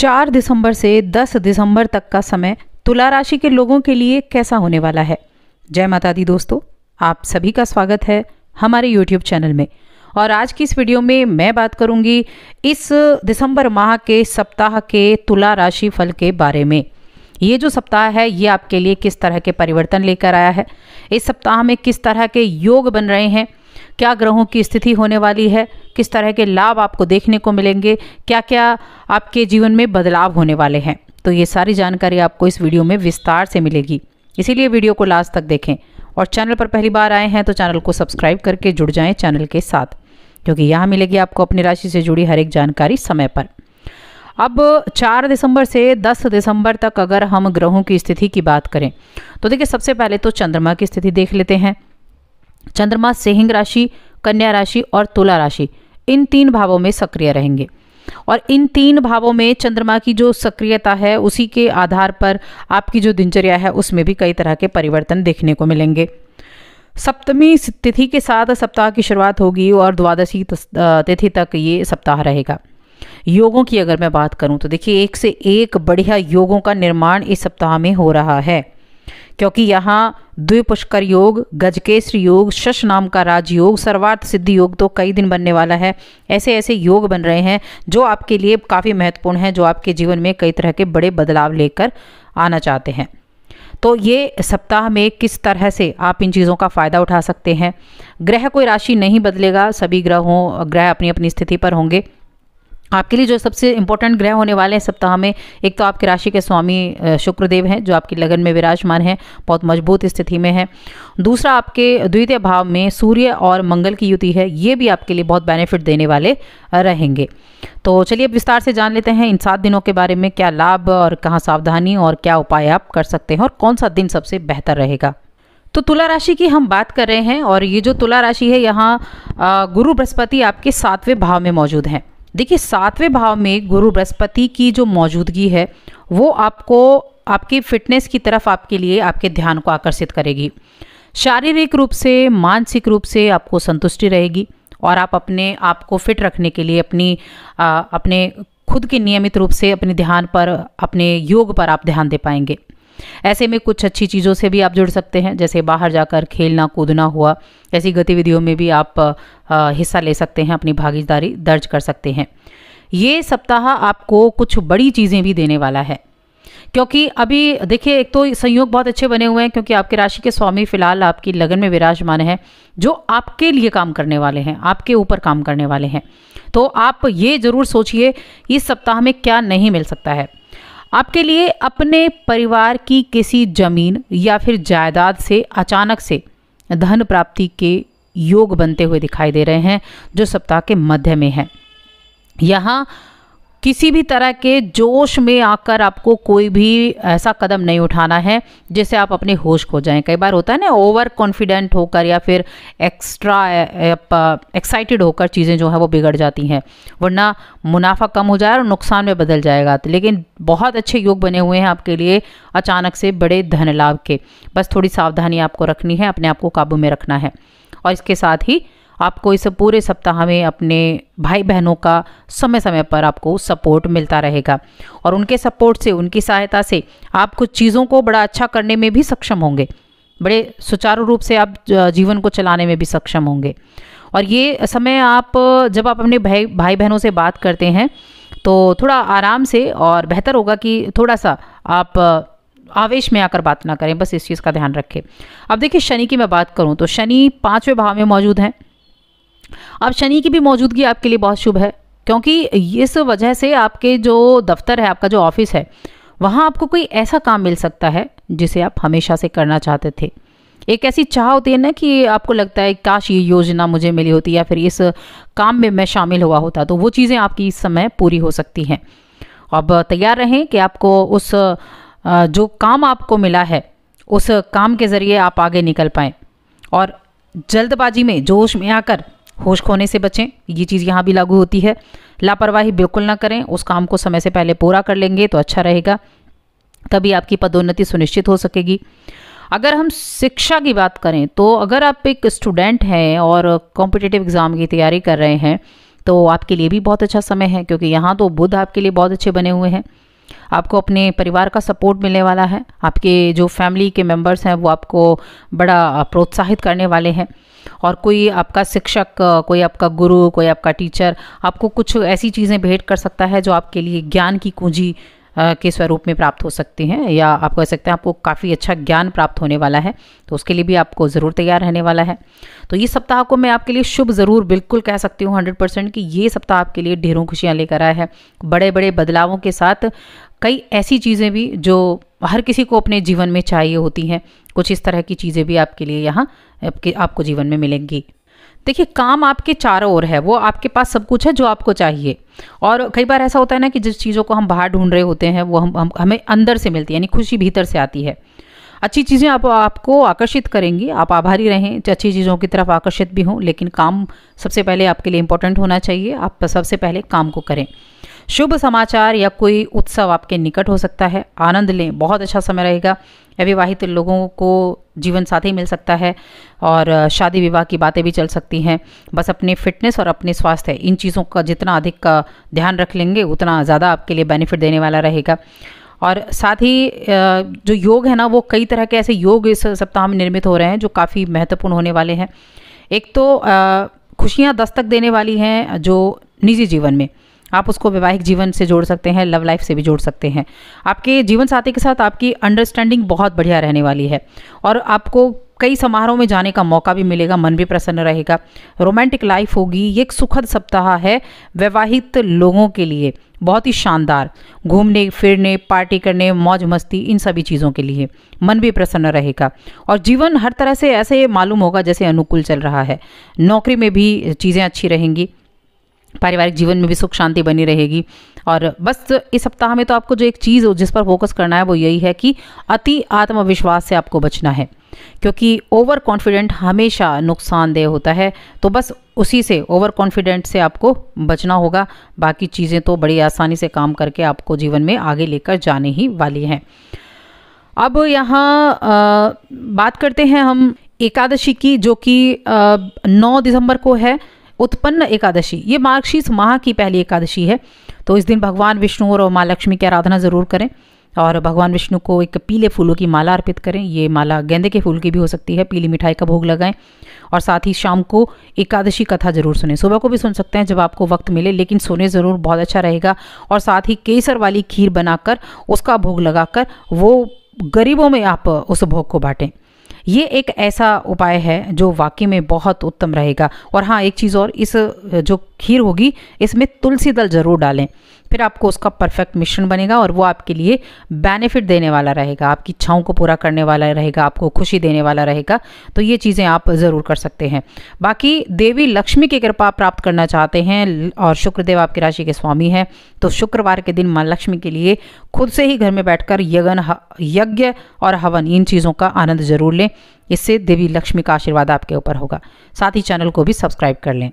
चार दिसंबर से दस दिसंबर तक का समय तुला राशि के लोगों के लिए कैसा होने वाला है जय माता दी दोस्तों आप सभी का स्वागत है हमारे यूट्यूब चैनल में और आज की इस वीडियो में मैं बात करूंगी इस दिसंबर माह के सप्ताह के तुला राशि फल के बारे में ये जो सप्ताह है ये आपके लिए किस तरह के परिवर्तन लेकर आया है इस सप्ताह में किस तरह के योग बन रहे हैं क्या ग्रहों की स्थिति होने वाली है किस तरह के लाभ आपको देखने को मिलेंगे क्या क्या आपके जीवन में बदलाव होने वाले हैं तो ये सारी जानकारी आपको इस वीडियो में विस्तार से मिलेगी इसीलिए वीडियो को लास्ट तक देखें और चैनल पर पहली बार आए हैं तो चैनल को सब्सक्राइब करके जुड़ जाएं चैनल के साथ क्योंकि यहाँ मिलेगी आपको अपनी राशि से जुड़ी हर एक जानकारी समय पर अब 4 दिसंबर से 10 दिसंबर तक अगर हम ग्रहों की स्थिति की बात करें तो देखिए सबसे पहले तो चंद्रमा की स्थिति देख लेते हैं चंद्रमा सिंह राशि कन्या राशि और तुला राशि इन तीन भावों में सक्रिय रहेंगे और इन तीन भावों में चंद्रमा की जो सक्रियता है उसी के आधार पर आपकी जो दिनचर्या है उसमें भी कई तरह के परिवर्तन देखने को मिलेंगे सप्तमी तिथि के साथ सप्ताह की शुरुआत होगी और द्वादशी तिथि तक ये सप्ताह रहेगा योगों की अगर मैं बात करूं तो देखिए एक से एक बढ़िया योगों का निर्माण इस सप्ताह में हो रहा है क्योंकि यहाँ द्विपुष्कर योग गजकेश्वर योग शश नाम का राजयोग सर्वार्थ सिद्धि योग तो कई दिन बनने वाला है ऐसे ऐसे योग बन रहे हैं जो आपके लिए काफ़ी महत्वपूर्ण हैं जो आपके जीवन में कई तरह के बड़े बदलाव लेकर आना चाहते हैं तो ये सप्ताह में किस तरह से आप इन चीज़ों का फ़ायदा उठा सकते हैं ग्रह कोई राशि नहीं बदलेगा सभी ग्रहों ग्रह अपनी अपनी स्थिति पर होंगे आपके लिए जो सबसे इंपॉर्टेंट ग्रह होने वाले हैं सप्ताह में एक तो आपकी राशि के स्वामी शुक्रदेव हैं जो आपकी लगन में विराजमान हैं बहुत मजबूत स्थिति में हैं दूसरा आपके द्वितीय भाव में सूर्य और मंगल की युति है ये भी आपके लिए बहुत बेनिफिट देने वाले रहेंगे तो चलिए अब विस्तार से जान लेते हैं इन सात दिनों के बारे में क्या लाभ और कहाँ सावधानी और क्या उपाय आप कर सकते हैं और कौन सा दिन सबसे बेहतर रहेगा तो तुला राशि की हम बात कर रहे हैं और ये जो तुला राशि है यहाँ गुरु बृहस्पति आपके सातवें भाव में मौजूद हैं देखिए सातवें भाव में गुरु बृहस्पति की जो मौजूदगी है वो आपको आपकी फिटनेस की तरफ आपके लिए आपके ध्यान को आकर्षित करेगी शारीरिक रूप से मानसिक रूप से आपको संतुष्टि रहेगी और आप अपने आप को फिट रखने के लिए अपनी आ, अपने खुद के नियमित रूप से अपने ध्यान पर अपने योग पर आप ध्यान दे पाएंगे ऐसे में कुछ अच्छी चीज़ों से भी आप जुड़ सकते हैं जैसे बाहर जाकर खेलना कूदना हुआ ऐसी गतिविधियों में भी आप हिस्सा ले सकते हैं अपनी भागीदारी दर्ज कर सकते हैं ये सप्ताह आपको कुछ बड़ी चीज़ें भी देने वाला है क्योंकि अभी देखिए एक तो संयोग बहुत अच्छे बने हुए हैं क्योंकि आपके राशि के स्वामी फिलहाल आपकी लगन में विराजमान है जो आपके लिए काम करने वाले हैं आपके ऊपर काम करने वाले हैं तो आप ये ज़रूर सोचिए इस सप्ताह में क्या नहीं मिल सकता है आपके लिए अपने परिवार की किसी जमीन या फिर जायदाद से अचानक से धन प्राप्ति के योग बनते हुए दिखाई दे रहे हैं जो सप्ताह के मध्य में है यहाँ किसी भी तरह के जोश में आकर आपको कोई भी ऐसा कदम नहीं उठाना है जिससे आप अपने होश खो जाएं कई बार होता है ना ओवर कॉन्फिडेंट होकर या फिर एक्स्ट्रा एक्साइटेड होकर चीज़ें जो हैं वो बिगड़ जाती हैं वरना मुनाफा कम हो जाए और नुकसान में बदल जाएगा लेकिन बहुत अच्छे योग बने हुए हैं आपके लिए अचानक से बड़े धन लाभ के बस थोड़ी सावधानी आपको रखनी है अपने आप को काबू में रखना है और इसके साथ ही आपको इस पूरे सप्ताह में अपने भाई बहनों का समय समय पर आपको सपोर्ट मिलता रहेगा और उनके सपोर्ट से उनकी सहायता से आप कुछ चीज़ों को बड़ा अच्छा करने में भी सक्षम होंगे बड़े सुचारू रूप से आप जीवन को चलाने में भी सक्षम होंगे और ये समय आप जब आप अपने भाई भाई बहनों से बात करते हैं तो थोड़ा आराम से और बेहतर होगा कि थोड़ा सा आप आवेश में आकर बात ना करें बस इस चीज़ का ध्यान रखें अब देखिए शनि की मैं बात करूं तो शनि पाँचवें भाव में मौजूद हैं अब शनि की भी मौजूदगी आपके लिए बहुत शुभ है क्योंकि इस वजह से आपके जो दफ्तर है आपका जो ऑफिस है वहाँ आपको कोई ऐसा काम मिल सकता है जिसे आप हमेशा से करना चाहते थे एक ऐसी चाह होती है ना कि आपको लगता है काश ये योजना मुझे मिली होती या फिर इस काम में मैं शामिल हुआ होता तो वो चीज़ें आपकी इस समय पूरी हो सकती हैं अब तैयार रहें कि आपको उस जो काम आपको मिला है उस काम के ज़रिए आप आगे निकल पाएँ और जल्दबाजी में जोश में आकर होश खोने से बचें ये चीज़ यहाँ भी लागू होती है लापरवाही बिल्कुल ना करें उस काम को समय से पहले पूरा कर लेंगे तो अच्छा रहेगा तभी आपकी पदोन्नति सुनिश्चित हो सकेगी अगर हम शिक्षा की बात करें तो अगर आप एक स्टूडेंट हैं और कॉम्पिटेटिव एग्ज़ाम की तैयारी कर रहे हैं तो आपके लिए भी बहुत अच्छा समय है क्योंकि यहाँ तो बुद्ध आपके लिए बहुत अच्छे बने हुए हैं आपको अपने परिवार का सपोर्ट मिलने वाला है आपके जो फैमिली के मेंबर्स हैं वो आपको बड़ा प्रोत्साहित करने वाले हैं और कोई आपका शिक्षक कोई आपका गुरु कोई आपका टीचर आपको कुछ ऐसी चीज़ें भेंट कर सकता है जो आपके लिए ज्ञान की कुंजी के स्वरूप में प्राप्त हो सकती हैं या आप कह सकते हैं आपको काफ़ी अच्छा ज्ञान प्राप्त होने वाला है तो उसके लिए भी आपको ज़रूर तैयार रहने वाला है तो ये सप्ताह को मैं आपके लिए शुभ ज़रूर बिल्कुल कह सकती हूँ हंड्रेड परसेंट कि ये सप्ताह आपके लिए ढेरों खुशियाँ लेकर आया है बड़े बड़े बदलावों के साथ कई ऐसी चीज़ें भी जो हर किसी को अपने जीवन में चाहिए होती हैं कुछ इस तरह की चीज़ें भी आपके लिए यहाँ आपके आपको जीवन में मिलेंगी देखिए काम आपके चारों ओर है वो आपके पास सब कुछ है जो आपको चाहिए और कई बार ऐसा होता है ना कि जिस चीज़ों को हम बाहर ढूंढ रहे होते हैं वो हम, हम हमें अंदर से मिलती है यानी खुशी भीतर से आती है अच्छी चीज़ें आप आपको आकर्षित करेंगी आप आभारी रहें अच्छी चीज़ों की तरफ आकर्षित भी हों लेकिन काम सबसे पहले आपके लिए इम्पोर्टेंट होना चाहिए आप सबसे पहले काम को करें शुभ समाचार या कोई उत्सव आपके निकट हो सकता है आनंद लें बहुत अच्छा समय रहेगा अविवाहित लोगों को जीवन साथी मिल सकता है और शादी विवाह की बातें भी चल सकती हैं बस अपने फिटनेस और अपने स्वास्थ्य इन चीज़ों का जितना अधिक का ध्यान रख लेंगे उतना ज़्यादा आपके लिए बेनिफिट देने वाला रहेगा और साथ ही जो योग है ना वो कई तरह के ऐसे योग इस सप्ताह में निर्मित हो रहे हैं जो काफ़ी महत्वपूर्ण होने वाले हैं एक तो खुशियाँ दस्तक देने वाली हैं जो निजी जीवन में आप उसको वैवाहिक जीवन से जोड़ सकते हैं लव लाइफ से भी जोड़ सकते हैं आपके जीवन साथी के साथ आपकी अंडरस्टैंडिंग बहुत बढ़िया रहने वाली है और आपको कई समारोह में जाने का मौका भी मिलेगा मन भी प्रसन्न रहेगा रोमांटिक लाइफ होगी ये एक सुखद सप्ताह है वैवाहिक लोगों के लिए बहुत ही शानदार घूमने फिरने पार्टी करने मौज मस्ती इन सभी चीज़ों के लिए मन भी प्रसन्न रहेगा और जीवन हर तरह से ऐसे मालूम होगा जैसे अनुकूल चल रहा है नौकरी में भी चीज़ें अच्छी रहेंगी पारिवारिक जीवन में भी सुख शांति बनी रहेगी और बस इस सप्ताह में तो आपको जो एक चीज़ जिस पर फोकस करना है वो यही है कि अति आत्मविश्वास से आपको बचना है क्योंकि ओवर कॉन्फिडेंट हमेशा नुकसानदेह होता है तो बस उसी से ओवर कॉन्फिडेंट से आपको बचना होगा बाकी चीज़ें तो बड़ी आसानी से काम करके आपको जीवन में आगे लेकर जाने ही वाली हैं अब यहाँ बात करते हैं हम एकादशी की जो कि नौ दिसंबर को है उत्पन्न एकादशी ये मार्गशीर्ष माह की पहली एकादशी है तो इस दिन भगवान विष्णु और माँ लक्ष्मी की आराधना ज़रूर करें और भगवान विष्णु को एक पीले फूलों की माला अर्पित करें ये माला गेंदे के फूल की भी हो सकती है पीली मिठाई का भोग लगाएं और साथ ही शाम को एकादशी कथा जरूर सुने सुबह को भी सुन सकते हैं जब आपको वक्त मिले लेकिन सोने ज़रूर बहुत अच्छा रहेगा और साथ ही केसर वाली खीर बनाकर उसका भोग लगाकर वो गरीबों में आप उस भोग को बाँटें ये एक ऐसा उपाय है जो वाकई में बहुत उत्तम रहेगा और हाँ एक चीज़ और इस जो खीर होगी इसमें तुलसी दल ज़रूर डालें फिर आपको उसका परफेक्ट मिश्रण बनेगा और वो आपके लिए बेनिफिट देने वाला रहेगा आपकी इच्छाओं को पूरा करने वाला रहेगा आपको खुशी देने वाला रहेगा तो ये चीज़ें आप ज़रूर कर सकते हैं बाकी देवी लक्ष्मी की कृपा प्राप्त करना चाहते हैं और शुक्रदेव आपकी राशि के स्वामी हैं तो शुक्रवार के दिन माँ लक्ष्मी के लिए खुद से ही घर में बैठकर यगन यज्ञ और हवन इन चीज़ों का आनंद ज़रूर लें इससे देवी लक्ष्मी का आशीर्वाद आपके ऊपर होगा साथ ही चैनल को भी सब्सक्राइब कर लें